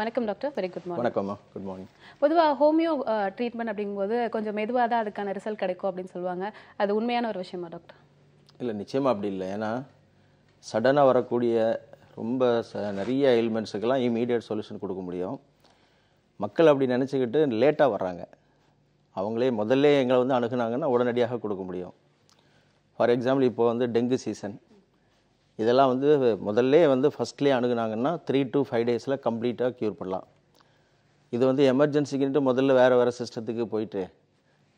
வணக்கம் doctor very good morning வணக்கம்மா good morning பொதுவாக ஹோமியோ ட்ரீட்மெண்ட் அப்படிங்கும்போது கொஞ்சம் மெதுவாக தான் அதுக்கான ரிசல்ட் கிடைக்கும் அப்படின்னு சொல்லுவாங்க அது உண்மையான ஒரு விஷயமா டாக்டர் இல்லை நிச்சயமாக அப்படி இல்லை ஏன்னா சடனாக வரக்கூடிய ரொம்ப ச நிறைய எலிமெண்ட்ஸுக்கெல்லாம் இமீடியட் சொல்யூஷன் கொடுக்க முடியும் மக்கள் அப்படி நினச்சிக்கிட்டு லேட்டாக வர்றாங்க அவங்களே முதல்ல எங்களை வந்து அணுகுனாங்கன்னா உடனடியாக கொடுக்க முடியும் ஃபார் எக்ஸாம்பிள் இப்போ வந்து டெங்கு சீசன் இதெல்லாம் வந்து முதல்ல வந்து ஃபஸ்ட்லேயே அணுகுனாங்கன்னா த்ரீ டு ஃபைவ் டேஸில் கம்ப்ளீட்டாக க்யூர் பண்ணலாம் இது வந்து எமர்ஜென்சிக்குன்ட்டு முதல்ல வேறு வேறு சிஸ்டத்துக்கு போயிட்டு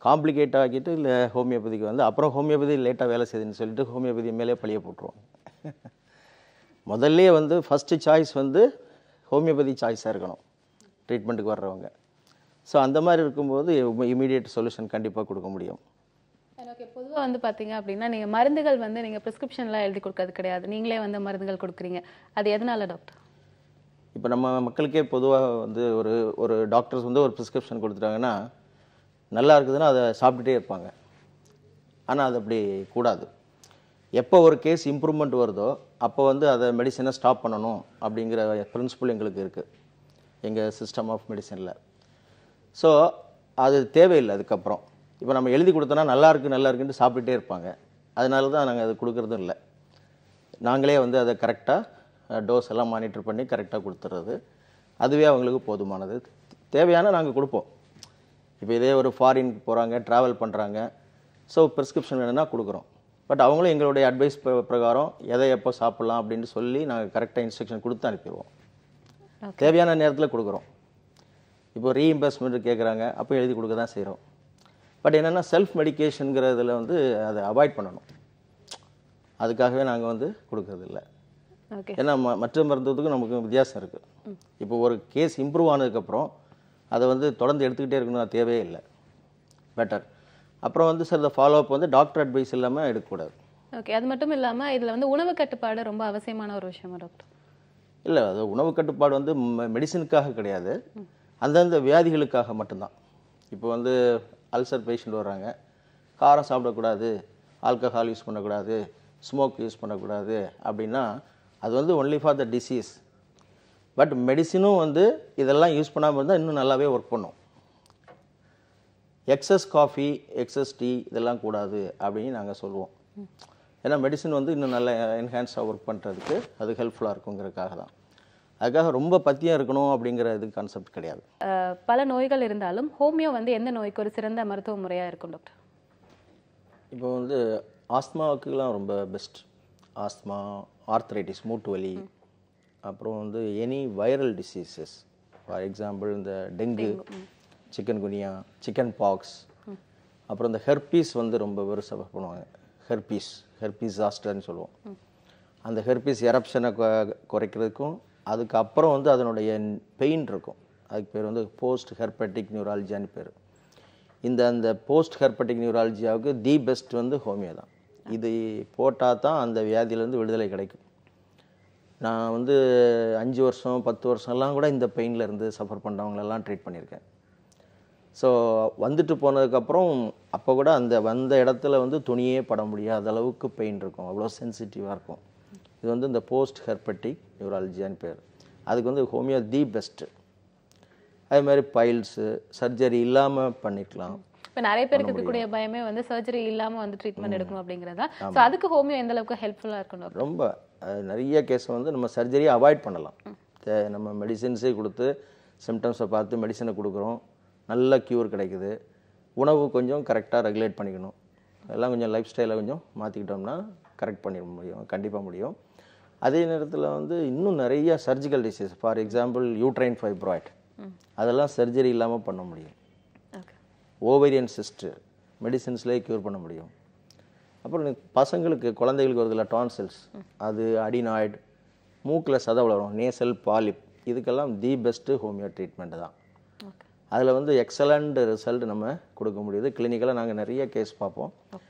காம்ப்ளிகேட்டாக ஆக்கிட்டு இல்லை ஹோமியோபதிக்கு வந்து அப்புறம் ஹோமியோபதி லேட்டாக வேலை செய்யுதுன்னு சொல்லிட்டு ஹோமியோபதி மேலே பழிய போட்டுருவாங்க முதல்ல வந்து ஃபஸ்ட்டு சாய்ஸ் வந்து ஹோமியோபதி சாய்ஸாக இருக்கணும் ட்ரீட்மெண்ட்டுக்கு வர்றவங்க ஸோ அந்த மாதிரி இருக்கும்போது இமீடியட் சொல்யூஷன் கண்டிப்பாக கொடுக்க முடியும் ஓகே பொதுவாக வந்து பார்த்தீங்க அப்படின்னா நீங்கள் மருந்துகள் வந்து நீங்கள் ப்ரிஸ்கிரிப்ஷன்லாம் எழுதி கொடுக்கறது கிடையாது நீங்களே வந்து மருந்துகள் கொடுக்குறீங்க அது எதனால டாக்டர் இப்போ நம்ம மக்களுக்கே பொதுவாக வந்து ஒரு ஒரு டாக்டர்ஸ் வந்து ஒரு ப்ரிஸ்கிரிப்ஷன் கொடுத்துட்டாங்கன்னா நல்லா இருக்குதுன்னா அதை சாப்பிட்டுட்டே இருப்பாங்க ஆனால் அது அப்படி கூடாது எப்போ ஒரு கேஸ் இம்ப்ரூவ்மெண்ட் வருதோ அப்போ வந்து அதை மெடிசனை ஸ்டாப் பண்ணணும் அப்படிங்கிற பிரின்சிபல் எங்களுக்கு இருக்குது எங்கள் சிஸ்டம் ஆஃப் மெடிசனில் ஸோ அது தேவையில்லை அதுக்கப்புறம் இப்போ நம்ம எழுதி கொடுத்தோம்னா நல்லா இருக்குது நல்லா இருக்குன்னு சாப்பிட்டுட்டே இருப்பாங்க அதனால தான் நாங்கள் அது கொடுக்குறதும் இல்லை நாங்களே வந்து அதை கரெக்டாக டோஸ் எல்லாம் மானிட்டர் பண்ணி கரெக்டாக கொடுத்துட்றது அதுவே அவங்களுக்கு போதுமானது தேவையான நாங்கள் கொடுப்போம் இப்போ இதே ஒரு ஃபாரின் போகிறாங்க ட்ராவல் பண்ணுறாங்க ஸோ ப்ரிஸ்கிரிப்ஷன் வேணும்னா கொடுக்குறோம் பட் அவங்களும் எங்களுடைய அட்வைஸ் பிரகாரம் எதை எப்போ சாப்பிட்லாம் அப்படின்னு சொல்லி நாங்கள் கரெக்டாக இன்ஸ்ட்ரக்ஷன் கொடுத்து அனுப்பிடுவோம் தேவையான நேரத்தில் கொடுக்குறோம் இப்போ ரீஇம்பர்ஸ்மெண்ட் கேட்குறாங்க அப்போ எழுதி கொடுக்க தான் செய்கிறோம் பட் என்னென்னா செல்ஃப் மெடிக்கேஷனுங்கிறதுல வந்து அதை அவாய்ட் பண்ணணும் அதுக்காகவே நாங்கள் வந்து இல்லை ஏன்னா ம மற்ற மருந்துக்கும் நமக்கு வித்தியாசம் இருக்குது இப்போ ஒரு கேஸ் இம்ப்ரூவ் ஆனதுக்கப்புறம் அதை வந்து தொடர்ந்து எடுத்துக்கிட்டே இருக்கணும் தேவையே இல்லை பெட்டர் அப்புறம் வந்து சில ஃபாலோ ஃபாலோஅப் வந்து டாக்டர் அட்வைஸ் இல்லாமல் எடுக்கக்கூடாது ஓகே அது மட்டும் இல்லாமல் இதில் வந்து உணவு கட்டுப்பாடு ரொம்ப அவசியமான ஒரு விஷயமா டாக்டர் இல்லை அது உணவு கட்டுப்பாடு வந்து மெடிசனுக்காக கிடையாது அந்தந்த வியாதிகளுக்காக மட்டும்தான் இப்போ வந்து அல்சர் பேஷண்ட் வர்றாங்க காரம் சாப்பிடக்கூடாது ஆல்கஹால் யூஸ் பண்ணக்கூடாது ஸ்மோக் யூஸ் பண்ணக்கூடாது அப்படின்னா அது வந்து only for the disease but மெடிசினும் வந்து இதெல்லாம் யூஸ் பண்ணாமல் இருந்தால் இன்னும் நல்லாவே ஒர்க் பண்ணும் எக்ஸஸ் காஃபி எக்ஸஸ் டீ இதெல்லாம் கூடாது அப்படின்னு நாங்கள் சொல்லுவோம் ஏன்னா மெடிசின் வந்து இன்னும் நல்லா என்ஹான்ஸாக ஒர்க் பண்ணுறதுக்கு அது ஹெல்ப்ஃபுல்லாக இருக்குங்கிறதுக்காக தான் அதுக்காக ரொம்ப பத்தியம் இருக்கணும் அப்படிங்கிற இது கான்செப்ட் கிடையாது பல நோய்கள் இருந்தாலும் ஹோமியோ வந்து எந்த நோய்க்கு ஒரு சிறந்த மருத்துவ முறையாக இருக்கும் டாக்டர் இப்போ வந்து ஆஸ்மாவுக்குலாம் ரொம்ப பெஸ்ட் ஆஸ்மா ஆர்த்ரைட்டிஸ் மூட்டு வலி அப்புறம் வந்து any viral diseases for example இந்த dengue chikungunya chicken pox அப்புறம் இந்த ஹெர்பீஸ் வந்து ரொம்ப பெருசாக பண்ணுவாங்க ஹெர்பீஸ் ஹெர்பீஸ் ஆஸ்டர்ன்னு சொல்லுவோம் அந்த ஹெர்பீஸ் எரப்ஷனை குறைக்கிறதுக்கும் அதுக்கப்புறம் வந்து அதனுடைய பெயின் இருக்கும் அதுக்கு பேர் வந்து போஸ்ட் ஹெர்பட்டிக் நியூராலஜியான்னு பேர் இந்த அந்த போஸ்ட் ஹெர்பட்டிக் நியூராலஜியாவுக்கு தி பெஸ்ட் வந்து ஹோமியோ தான் இது போட்டால் தான் அந்த வியாதியிலேருந்து விடுதலை கிடைக்கும் நான் வந்து அஞ்சு வருஷம் பத்து வருஷம்லாம் கூட இந்த பெயினில் இருந்து சஃபர் பண்ணுறவங்களெல்லாம் ட்ரீட் பண்ணியிருக்கேன் ஸோ வந்துட்டு போனதுக்கப்புறம் அப்போ கூட அந்த வந்த இடத்துல வந்து துணியே பட முடியாத அளவுக்கு பெயின் இருக்கும் அவ்வளோ சென்சிட்டிவாக இருக்கும் இது வந்து இந்த போஸ்ட் ஹெர்பட்டிக் நியூராலஜியான்னு பேர் அதுக்கு வந்து ஹோமியோ தி பெஸ்ட்டு அதே மாதிரி பைல்ஸு சர்ஜரி இல்லாமல் பண்ணிக்கலாம் இப்போ நிறைய பேருக்கு இருக்கக்கூடிய பயமே வந்து சர்ஜரி இல்லாமல் வந்து ட்ரீட்மெண்ட் எடுக்கணும் அப்படிங்கிறதா ஸோ அதுக்கு ஹோமியோ எந்த அளவுக்கு ஹெல்ப்ஃபுல்லாக இருக்கணும் ரொம்ப நிறைய கேஸ் வந்து நம்ம சர்ஜரியை அவாய்ட் பண்ணலாம் நம்ம மெடிசின்ஸே கொடுத்து சிம்டம்ஸை பார்த்து மெடிசனை கொடுக்குறோம் நல்ல க்யூர் கிடைக்குது உணவு கொஞ்சம் கரெக்டாக ரெகுலேட் பண்ணிக்கணும் எல்லாம் கொஞ்சம் லைஃப் ஸ்டைலை கொஞ்சம் மாற்றிக்கிட்டோம்னா கரெக்ட் பண்ணிட முடியும் கண்டிப்பாக முடியும் அதே நேரத்தில் வந்து இன்னும் நிறைய surgical disease for example uterine fibroid அதெல்லாம் சர்ஜரி இல்லாமல் பண்ண முடியும் ஓவேரியன் சிஸ்ட்டு மெடிசின்ஸ்லேயே க்யூர் பண்ண முடியும் அப்புறம் பசங்களுக்கு குழந்தைகளுக்கு வருதுல டான்சில்ஸ் அது அடினாய்டு மூக்கில் சத வளரும் நேசல் பாலிப் இதுக்கெல்லாம் தி பெஸ்ட்டு ஹோமியோ ட்ரீட்மெண்ட்டு தான் அதில் வந்து எக்ஸலண்ட் ரிசல்ட் நம்ம கொடுக்க முடியுது கிளினிக்கலாக நாங்கள் நிறைய கேஸ் பார்ப்போம்